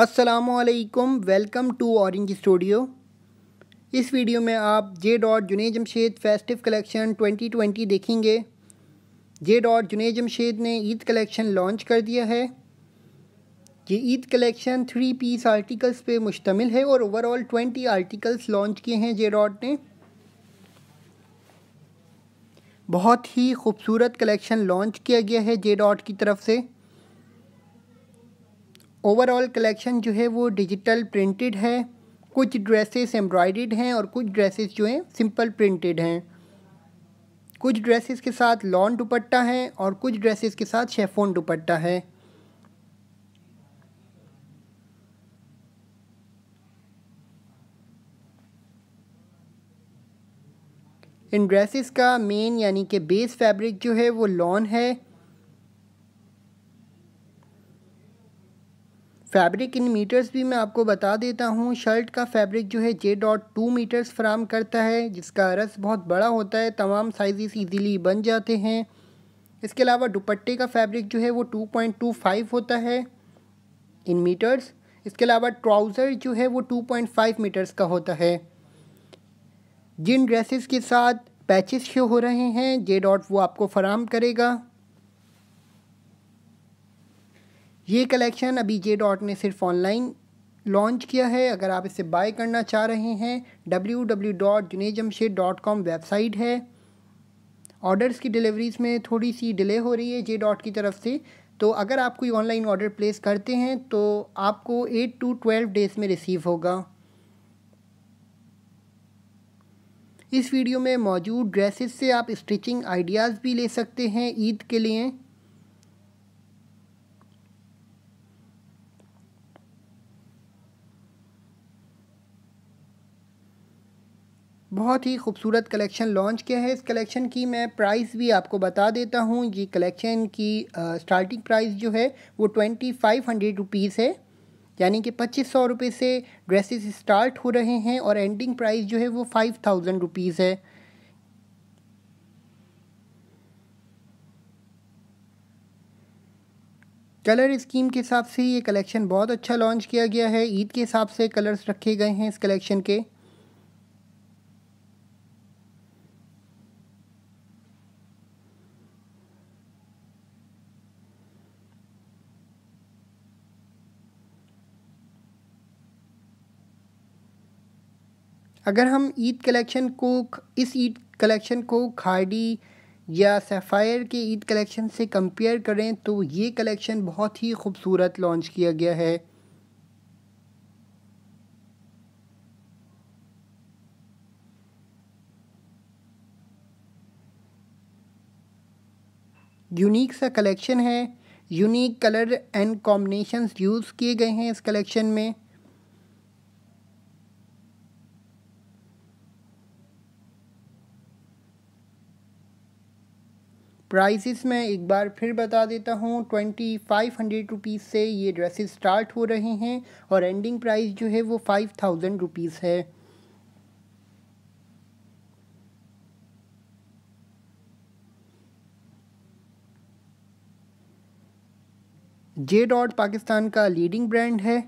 असलकम welcome to औरज studio इस वीडियो में आप जे डॉट जुने जमशेद फेस्टिव कलेक्शन 2020 देखेंगे जे डॉट जुने जमशेद ने ईद कलेक्शन लॉन्च कर दिया है ये Eid collection three piece articles पे मुश्तमिल है और ओवरऑल 20 आर्टिकल्स लॉन्च किए हैं जे डॉट ने बहुत ही खूबसूरत कलेक्शन लॉन्च किया गया है जे डॉट की तरफ से ओवरऑल कलेक्शन जो है वो डिजिटल प्रिंटेड है कुछ ड्रेसेस एम्ब्रॉयडेड हैं और कुछ ड्रेसेस जो हैं सिंपल प्रिंटेड हैं कुछ ड्रेसेस के साथ लॉन् दुपट्टा है और कुछ ड्रेसेस के साथ शेफोन दुपट्टा है इन ड्रेसेस का मेन यानी कि बेस फैब्रिक जो है वो लॉन है फैब्रिक इन मीटर्स भी मैं आपको बता देता हूँ शर्ट का फैब्रिक जो है जे डॉट टू मीटर्स फ्राहम करता है जिसका रस बहुत बड़ा होता है तमाम साइजेस ईजीली बन जाते हैं इसके अलावा दुपट्टे का फैब्रिक जो है वो टू पॉइंट टू फाइव होता है इन मीटर्स इसके अलावा ट्राउज़र जो है वो टू पॉइंट फाइव मीटर्स का होता है जिन ड्रेसेस के साथ पैचेस शो हो रहे हैं जे डॉट वो आपको फराम करेगा ये कलेक्शन अभी जे डॉट ने सिर्फ ऑनलाइन लॉन्च किया है अगर आप इसे बाय करना चाह रहे हैं W W dot Junaid Jamshed dot com website है ऑर्डर्स की डिलीवरीज में थोड़ी सी डिले हो रही है जे डॉट की तरफ से तो अगर आप कोई ऑनलाइन ऑर्डर प्लेस करते हैं तो आपको एट टू ट्वेल्व डेज़ में रिसीव होगा इस वीडियो में मौजूद ड्रेसेस से आप स्टिचिंग आइडियाज़ भी ले सकते हैं ईद के लिए बहुत ही खूबसूरत कलेक्शन लॉन्च किया है इस कलेक्शन की मैं प्राइस भी आपको बता देता हूँ ये कलेक्शन की स्टार्टिंग प्राइस जो है वो ट्वेंटी फाइव हंड्रेड रुपीज़ है यानी कि पच्चीस सौ रुपये से ड्रेसेस स्टार्ट हो रहे हैं और एंडिंग प्राइस जो है वो फाइव थाउजेंड रुपीज़ है कलर स्कीम के हिसाब से ये कलेक्शन बहुत अच्छा लॉन्च किया गया है ईद के हिसाब से कलर्स रखे गए हैं इस कलेक्शन के अगर हम ईद कलेक्शन को इस ईद कलेक्शन को खाड़ी या सफ़ायर के ईद कलेक्शन से कंपेयर करें तो ये कलेक्शन बहुत ही खूबसूरत लॉन्च किया गया है यूनिक सा कलेक्शन है unique colour and combinations use किए गए हैं इस कलेक्शन में प्राइसिस मैं एक बार फिर बता देता हूँ ट्वेंटी फाइव हंड्रेड रुपीज़ से ये ड्रेसेस स्टार्ट हो रहे हैं और एंडिंग प्राइस जो है वो फाइव थाउजेंड रुपीज़ है जे डॉट पाकिस्तान का लीडिंग ब्रांड है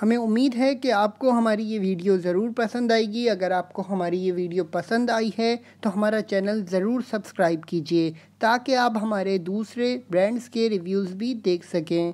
हमें उम्मीद है कि आपको हमारी ये वीडियो ज़रूर पसंद आएगी अगर आपको हमारी ये वीडियो पसंद आई है तो हमारा चैनल ज़रूर सब्सक्राइब कीजिए ताकि आप हमारे दूसरे ब्रांड्स के रिव्यूज़ भी देख सकें